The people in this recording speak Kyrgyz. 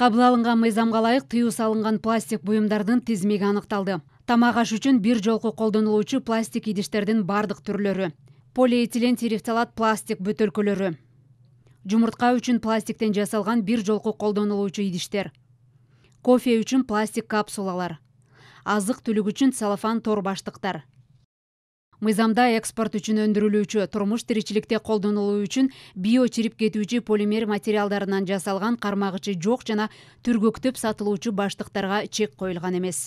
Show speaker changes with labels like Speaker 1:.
Speaker 1: кабыл алынган мыйзамга ылайык тыюу салынган пластик буюмдардын тизмеги аныкталды тамак аш үчүн бир жолку колдонулуучу пластик идиштердин баардык түрлөрү полиэтилен терефсалат пластик бөтөлкөлөрү жумуртка үчүн пластиктен жасалган бир жолку колдонулуучу идиштер кофе үчүн пластик капсулалар азык түлүк үчүн целлофан тор баштыктар мыйзамда экспорт үчүн өндүрүлүүчү турмуш тиричиликте колдонулуу үчүн био чирип кетүүчү полимер материалдарынан жасалган кармагычы жок жана түргөктөп сатылуучу баштыктарга чек коюлган эмес